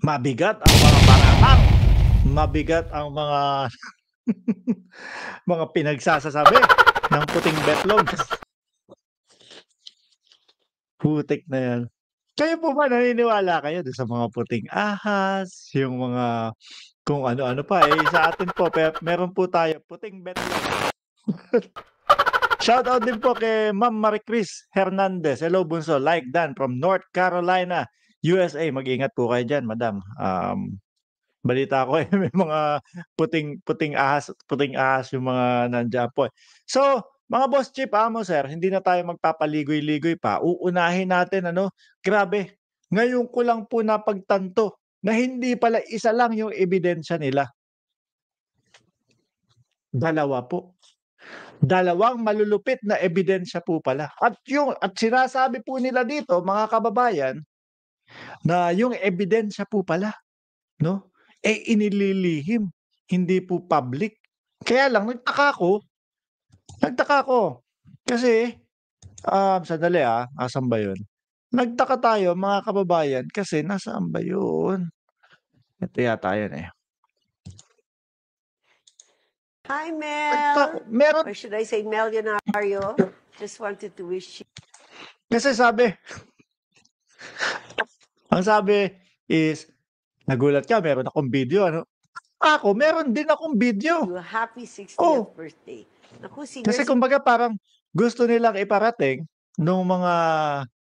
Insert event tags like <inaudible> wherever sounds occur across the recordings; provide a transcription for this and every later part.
mabigat ang mga paraan, mabigat ang mga <laughs> mga pinagsasasabi ng puting betlog. Putik na yan. Kayo po ba naniniwala kayo sa mga puting ahas, yung mga kung ano-ano pa eh sa atin po pero meron po tayo puting betlog. <laughs> Shout out din po kay Ma'am Marie Chris Hernandez. Hello bunso, like Dan from North Carolina. USA, mag-ingat po kayo diyan, madam. Um, balita ko eh <laughs> may mga puting puting ahas, puting ahas yung mga nandiyan po. Eh. So, mga boss chief, amo ah, sir, hindi na tayo magpapaligoy-ligoy pa. Uunahin natin ano, grabe. Ngayon ko lang po napagtanto na hindi pala isa lang yung ebidensya nila. Dalawa po. Dalawang malulupit na ebidensya po pala. At yung at sinasabi po nila dito, mga kababayan, na yung ebidensya po pala, no? Eh inililihim, hindi po public. Kaya lang nagtaka ako. nagtaka ako. kasi um sandali ah, asan ba 'yon? Nagtaka tayo mga kababayan kasi nasaan ba 'yon? Ito yata 'yun eh. Hi, Mel. Meron. Or should I say Mel Leonario? Just wanted to wish you. Kasi sabi, ang sabi is, nagulat ka, meron akong video. Ano? Ako, meron din akong video. Your happy 60th Oh. birthday. Naku, si Kasi Nurse kumbaga parang gusto nilang iparating nung mga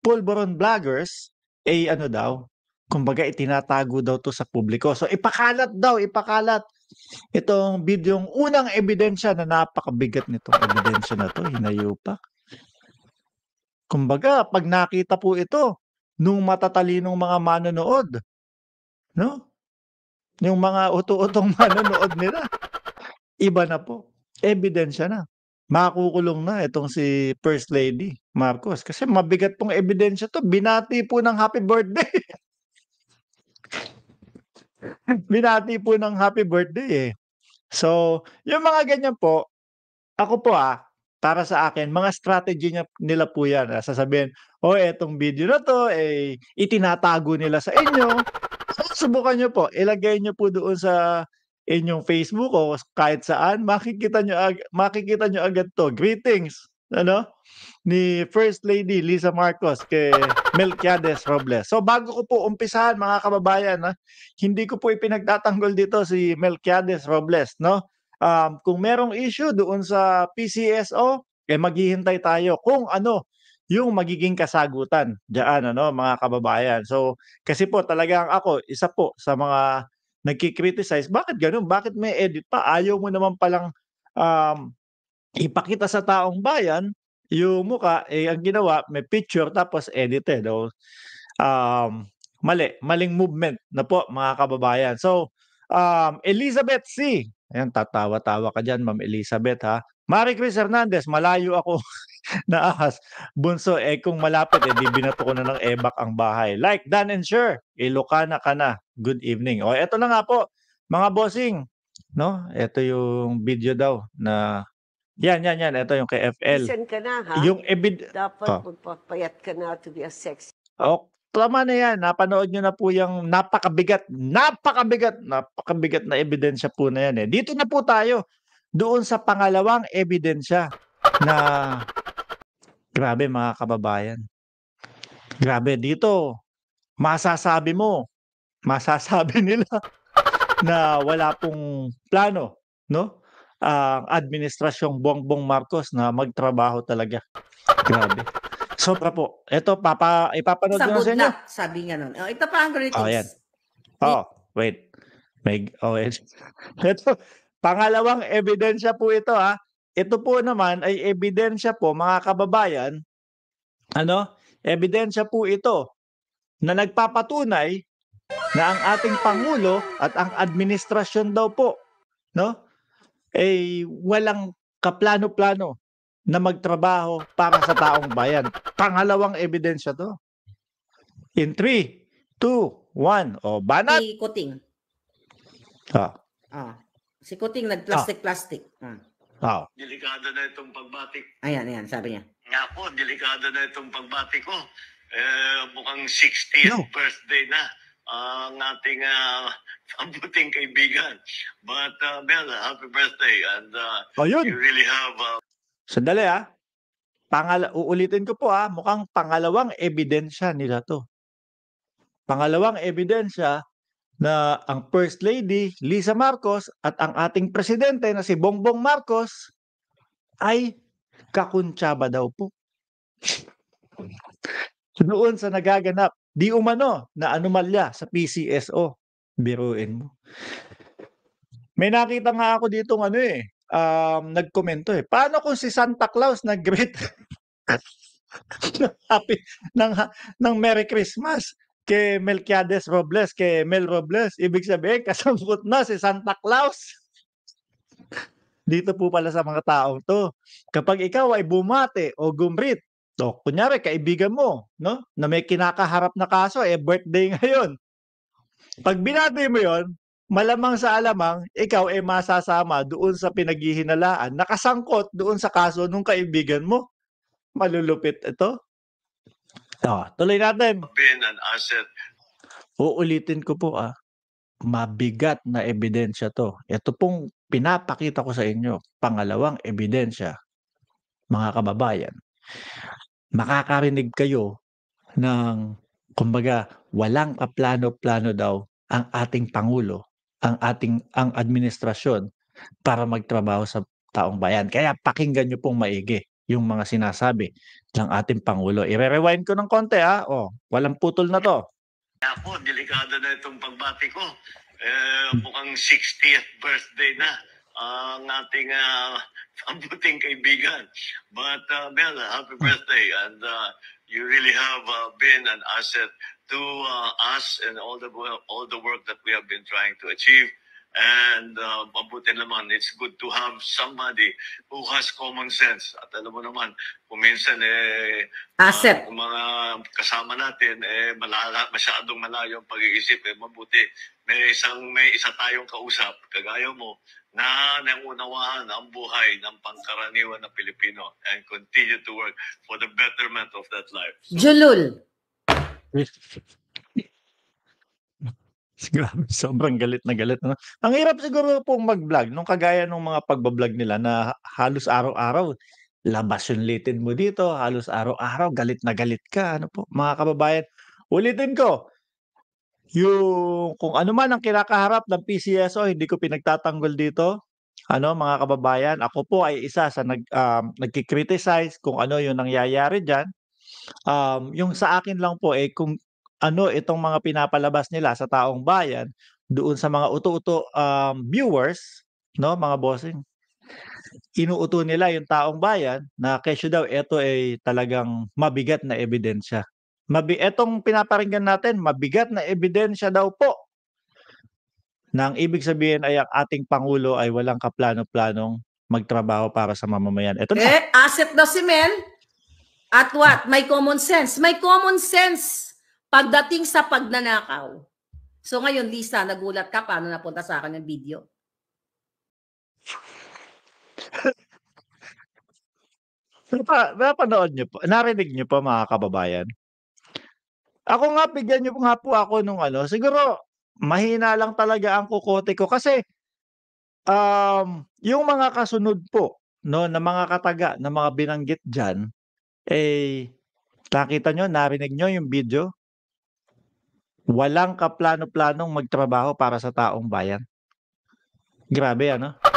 pulboron vloggers, eh ano daw, kumbaga itinatago daw to sa publiko. So ipakalat daw, ipakalat itong bidyong unang ebidensya na napakabigat nitong ebidensya na to, hinayupak. Kumbaga, pag nakita po ito, nung matatalinong mga manonood. No? Yung mga uto-utong <laughs> manonood nila. Iba na po. Ebidensya na. Makukulong na itong si First Lady Marcos. Kasi mabigat pong ebidensya to. Binati po ng happy birthday. <laughs> Binati po ng happy birthday eh. So, yung mga ganyan po, ako po ah, para sa akin, mga strategy niya, nila po yan. Ah, sasabihin, oh, etong video na to, eh, itinatago nila sa inyo. subukan nyo po, ilagay nyo po doon sa inyong Facebook o kahit saan, makikita nyo, ag- makikita nyo agad to. Greetings, ano? ni First Lady Lisa Marcos kay Melquiades Robles. So bago ko po umpisahan mga kababayan, ha, hindi ko po ipinagtatanggol dito si Melquiades Robles, no? Um, kung merong issue doon sa PCSO, eh maghihintay tayo kung ano yung magiging kasagutan diyan ano mga kababayan. So kasi po talagang ako isa po sa mga nagki-criticize, bakit ganun? Bakit may edit pa? Ayaw mo naman palang um, ipakita sa taong bayan yung muka, eh, ang ginawa, may picture tapos edited. O, oh. um, mali, maling movement na po mga kababayan. So, um, Elizabeth C. Ayan, tatawa-tawa ka dyan, Ma'am Elizabeth ha. Mari Chris Hernandez, malayo ako. <laughs> <laughs> naahas. Bunso, eh kung malapit, eh di binato ko na ng ebak ang bahay. Like, done and sure, Ilocana ka na. Good evening. O, eto na nga po, mga bossing. No? Ito yung video daw na yan, yan, yan. Ito yung kay FL. Listen ka na, ha? Yung ebid... Dapat oh. magpapayat ka na to be a sexy. Oh, tama na yan. Napanood nyo na po yung napakabigat, napakabigat, napakabigat na ebidensya po na yan. Eh. Dito na po tayo doon sa pangalawang ebidensya na Grabe mga kababayan. Grabe dito. Masasabi mo, masasabi <laughs> nila na wala pong plano, no? Ang uh, administrasyong Bongbong Marcos na magtrabaho talaga. Grabe. Sobra po. Ito, papa, ipapanood ko sa inyo. Na, sabi nga nun. Oh, ito pa ang greetings. Oh, yan. Oh, wait. May, oh, wait. ito, <laughs> pangalawang ebidensya po ito, ha? Ah. Ito po naman ay ebidensya po mga kababayan, ano? Ebidensya po ito na nagpapatunay na ang ating pangulo at ang administrasyon daw po, no? ay walang kaplano-plano na magtrabaho para sa taong bayan. Pangalawang ebidensya to. In 3, 2, 1, o banat. Si Kuting. Ah. ah. Si Kuting nag-plastic-plastic. Ah. Plastic. ah. Oo. Delikado na itong pagbati. Ayan, ayan, sabi niya. Nga po, delikado na itong pagbati ko. Eh, mukhang 60th No. birthday na ah, ang ating uh, <laughs> mabuting kaibigan. But uh, Mel, happy birthday and uh, you really have uh, Sandali ah. Pangal uulitin ko po ah, mukhang pangalawang ebidensya nila to. Pangalawang ebidensya na ang First Lady Lisa Marcos at ang ating presidente na si Bongbong Marcos ay kakuntsaba daw po. Doon sa nagaganap, di umano na anomalya sa PCSO. Biruin mo. May nakita nga ako dito ng ano eh, um, nagkomento eh. Paano kung si Santa Claus nag-greet <laughs> ng, happy, ng, ng Merry Christmas? kay Melquiades Robles, kay Mel Robles. Ibig sabihin, kasambot na si Santa Claus. Dito po pala sa mga taong to. Kapag ikaw ay bumate o gumrit, o kunyari, kaibigan mo, no? na may kinakaharap na kaso, eh birthday ngayon. Pag binati mo yon, malamang sa alamang, ikaw ay masasama doon sa pinaghihinalaan, nakasangkot doon sa kaso nung kaibigan mo. Malulupit ito. Oh, tuloy natin. Been an asset. Uulitin ko po ah. Mabigat na ebidensya to. Ito pong pinapakita ko sa inyo. Pangalawang ebidensya, mga kababayan. Makakarinig kayo ng, kumbaga, walang kaplano-plano daw ang ating Pangulo, ang ating ang administrasyon para magtrabaho sa taong bayan. Kaya pakinggan nyo pong maigi yung mga sinasabi ng ating Pangulo. I-rewind ko ng konti ha. O, oh, walang putol na to. Ako, delikado na itong pagbati ko. Eh, mukhang 60th birthday na ang ating uh, ah, <laughs> mabuting kaibigan. But uh, Mel, happy birthday. And uh, you really have uh, been an asset to uh, us and all the, all the work that we have been trying to achieve. And uh, mabuti naman, it's good to have somebody who has common sense. At alam mo naman, kung minsan eh, Asset. Uh, mga kasama natin, eh, malala, masyadong malayo ang pag-iisip. Eh, mabuti, may isang may isa tayong kausap, kagaya mo, na nangunawaan ang buhay ng pangkaraniwan ng Pilipino and continue to work for the betterment of that life. So, Julul. <laughs> <laughs> Grabe, sobrang galit na galit. Ano? Ang hirap siguro pong mag-vlog, nung kagaya ng mga pagbablog nila na halos araw-araw, labas yung litin mo dito, halos araw-araw, galit na galit ka. Ano po, mga kababayan, ulitin ko, yung kung ano man ang kinakaharap ng PCSO, hindi ko pinagtatanggol dito. Ano mga kababayan, ako po ay isa sa nag, um, nagki-criticize kung ano yung nangyayari diyan. Um, yung sa akin lang po eh kung ano itong mga pinapalabas nila sa taong bayan doon sa mga uto-uto um, viewers, no, mga bossing. Inuuto nila yung taong bayan na kesyo daw ito ay talagang mabigat na ebidensya. Mabi etong pinaparinggan natin, mabigat na ebidensya daw po. Nang ibig sabihin ay ang ating pangulo ay walang kaplano-planong magtrabaho para sa mamamayan. Ito na. Eh, asset daw si men. At what? May common sense. May common sense Pagdating sa pagnanakaw. So ngayon, Lisa, nagulat ka paano napunta sa akin ng video? Napa, napanood niyo po, narinig niyo po mga kababayan. Ako nga, bigyan niyo po nga po ako nung ano, siguro mahina lang talaga ang kukote ko kasi um, yung mga kasunod po no, ng mga kataga, ng mga binanggit dyan, eh, nakita nyo, narinig nyo yung video, walang kaplano-planong magtrabaho para sa taong bayan. Grabe ano?